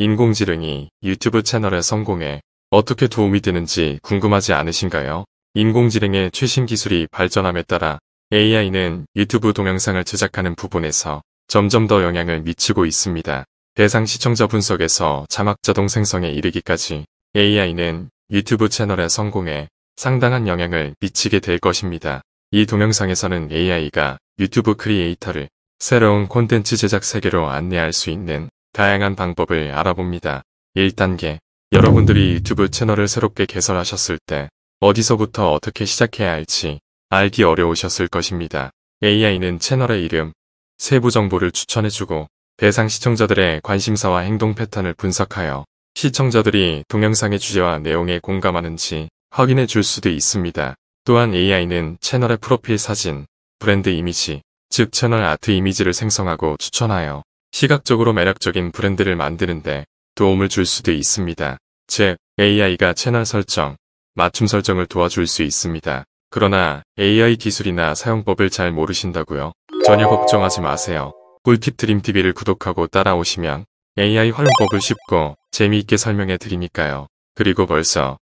인공지능이 유튜브 채널에 성공해 어떻게 도움이 되는지 궁금하지 않으신가요? 인공지능의 최신 기술이 발전함에 따라 AI는 유튜브 동영상을 제작하는 부분에서 점점 더 영향을 미치고 있습니다. 대상 시청자 분석에서 자막 자동 생성에 이르기까지 AI는 유튜브 채널에 성공해 상당한 영향을 미치게 될 것입니다. 이 동영상에서는 AI가 유튜브 크리에이터를 새로운 콘텐츠 제작 세계로 안내할 수 있는 다양한 방법을 알아봅니다. 1단계 여러분들이 유튜브 채널을 새롭게 개설하셨을 때 어디서부터 어떻게 시작해야 할지 알기 어려우셨을 것입니다. AI는 채널의 이름, 세부 정보를 추천해주고 대상 시청자들의 관심사와 행동 패턴을 분석하여 시청자들이 동영상의 주제와 내용에 공감하는지 확인해 줄 수도 있습니다. 또한 AI는 채널의 프로필 사진, 브랜드 이미지, 즉 채널 아트 이미지를 생성하고 추천하여 시각적으로 매력적인 브랜드를 만드는데 도움을 줄 수도 있습니다. 즉, AI가 채널 설정, 맞춤 설정을 도와줄 수 있습니다. 그러나 AI 기술이나 사용법을 잘 모르신다고요? 전혀 걱정하지 마세요. 꿀팁 드림TV를 구독하고 따라오시면 AI 활용법을 쉽고 재미있게 설명해 드리니까요. 그리고 벌써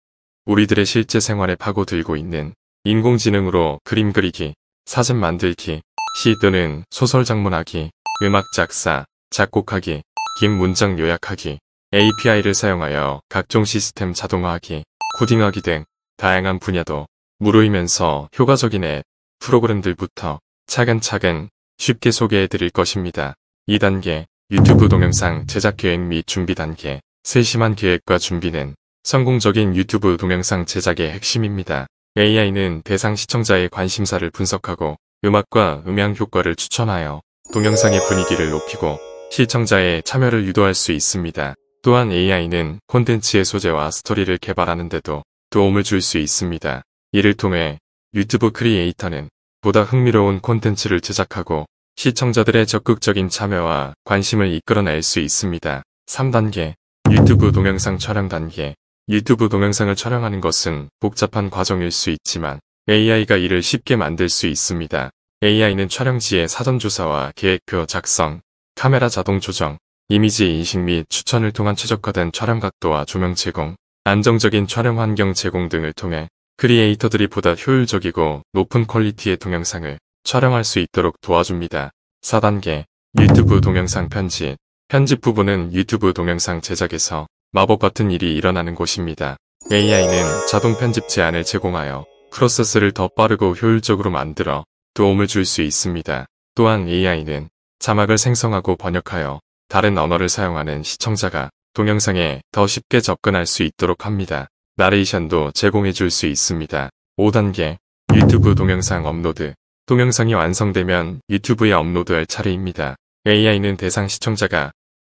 우리들의 실제 생활에 파고들고 있는 인공지능으로 그림 그리기, 사진 만들기, 시 또는 소설 작문하기, 음악 작사, 작곡하기, 긴 문장 요약하기, API를 사용하여 각종 시스템 자동화하기, 코딩하기 등 다양한 분야도 무료이면서 효과적인 앱, 프로그램들부터 차근차근 쉽게 소개해 드릴 것입니다. 2단계 유튜브 동영상 제작 계획 및 준비 단계 세심한 계획과 준비는 성공적인 유튜브 동영상 제작의 핵심입니다. AI는 대상 시청자의 관심사를 분석하고 음악과 음향 효과를 추천하여 동영상의 분위기를 높이고 시청자의 참여를 유도할 수 있습니다. 또한 AI는 콘텐츠의 소재와 스토리를 개발하는데도 도움을 줄 수 있습니다. 이를 통해 유튜브 크리에이터는 보다 흥미로운 콘텐츠를 제작하고 시청자들의 적극적인 참여와 관심을 이끌어낼 수 있습니다. 3단계 유튜브 동영상 촬영 단계 유튜브 동영상을 촬영하는 것은 복잡한 과정일 수 있지만 AI가 이를 쉽게 만들 수 있습니다. AI는 촬영지의 사전조사와 계획표 작성, 카메라 자동 조정, 이미지 인식 및 추천을 통한 최적화된 촬영 각도와 조명 제공, 안정적인 촬영 환경 제공 등을 통해 크리에이터들이 보다 효율적이고 높은 퀄리티의 동영상을 촬영할 수 있도록 도와줍니다. 4단계 유튜브 동영상 편집 편집 부분은 유튜브 동영상 제작에서 마법 같은 일이 일어나는 곳입니다. AI는 자동 편집 제안을 제공하여 프로세스를 더 빠르고 효율적으로 만들어 도움을 줄 수 있습니다. 또한 AI는 자막을 생성하고 번역하여 다른 언어를 사용하는 시청자가 동영상에 더 쉽게 접근할 수 있도록 합니다. 나레이션도 제공해 줄 수 있습니다. 5단계 유튜브 동영상 업로드 동영상이 완성되면 유튜브에 업로드할 차례입니다. AI는 대상 시청자가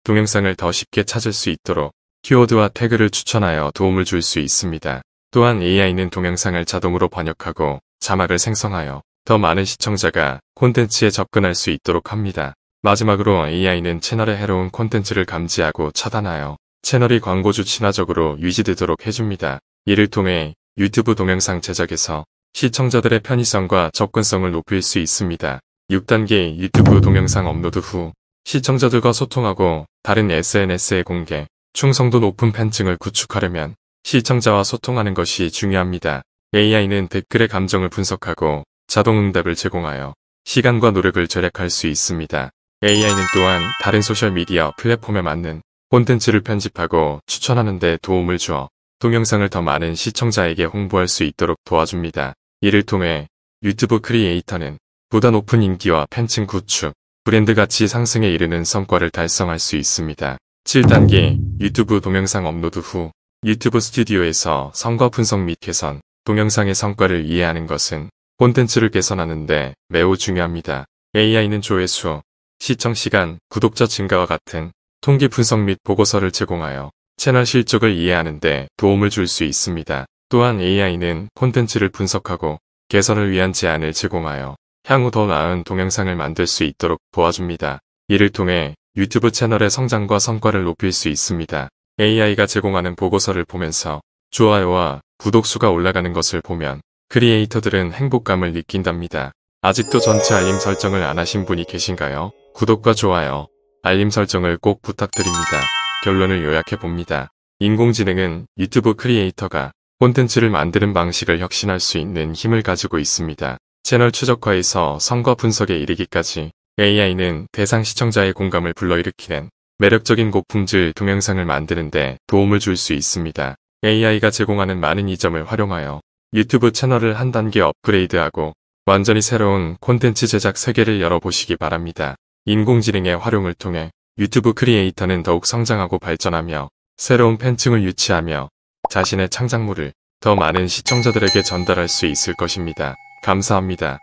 동영상을 더 쉽게 찾을 수 있도록 키워드와 태그를 추천하여 도움을 줄 수 있습니다. 또한 AI는 동영상을 자동으로 번역하고 자막을 생성하여 더 많은 시청자가 콘텐츠에 접근할 수 있도록 합니다. 마지막으로 AI는 채널의 해로운 콘텐츠를 감지하고 차단하여 채널이 광고주 친화적으로 유지되도록 해줍니다. 이를 통해 유튜브 동영상 제작에서 시청자들의 편의성과 접근성을 높일 수 있습니다. 6단계 유튜브 동영상 업로드 후 시청자들과 소통하고 다른 SNS에 공개, 충성도 높은 팬층을 구축하려면 시청자와 소통하는 것이 중요합니다. AI는 댓글의 감정을 분석하고 자동응답을 제공하여 시간과 노력을 절약할 수 있습니다. AI는 또한 다른 소셜미디어 플랫폼에 맞는 콘텐츠를 편집하고 추천하는 데 도움을 주어 동영상을 더 많은 시청자에게 홍보할 수 있도록 도와줍니다. 이를 통해 유튜브 크리에이터는 보다 높은 인기와 팬층 구축, 브랜드 가치 상승에 이르는 성과를 달성할 수 있습니다. 7단계 유튜브 동영상 업로드 후 유튜브 스튜디오에서 성과 분석 및 개선, 동영상의 성과를 이해하는 것은 콘텐츠를 개선하는데 매우 중요합니다. AI는 조회수, 시청시간, 구독자 증가와 같은 통계 분석 및 보고서를 제공하여 채널 실적을 이해하는데 도움을 줄 수 있습니다. 또한 AI는 콘텐츠를 분석하고 개선을 위한 제안을 제공하여 향후 더 나은 동영상을 만들 수 있도록 도와줍니다. 이를 통해 유튜브 채널의 성장과 성과를 높일 수 있습니다. AI가 제공하는 보고서를 보면서 좋아요와 구독수가 올라가는 것을 보면 크리에이터들은 행복감을 느낀답니다. 아직도 전체 알림 설정을 안 하신 분이 계신가요? 구독과 좋아요, 알림 설정을 꼭 부탁드립니다. 결론을 요약해봅니다. 인공지능은 유튜브 크리에이터가 콘텐츠를 만드는 방식을 혁신할 수 있는 힘을 가지고 있습니다. 채널 추적화에서 선거 분석에 이르기까지 AI는 대상 시청자의 공감을 불러일으키는 매력적인 고품질 동영상을 만드는 데 도움을 줄 수 있습니다. AI가 제공하는 많은 이점을 활용하여 유튜브 채널을 한 단계 업그레이드하고 완전히 새로운 콘텐츠 제작 세계를 열어보시기 바랍니다. 인공지능의 활용을 통해 유튜브 크리에이터는 더욱 성장하고 발전하며 새로운 팬층을 유치하며 자신의 창작물을 더 많은 시청자들에게 전달할 수 있을 것입니다. 감사합니다.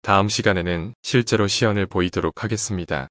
다음 시간에는 실제로 시연을 보이도록 하겠습니다.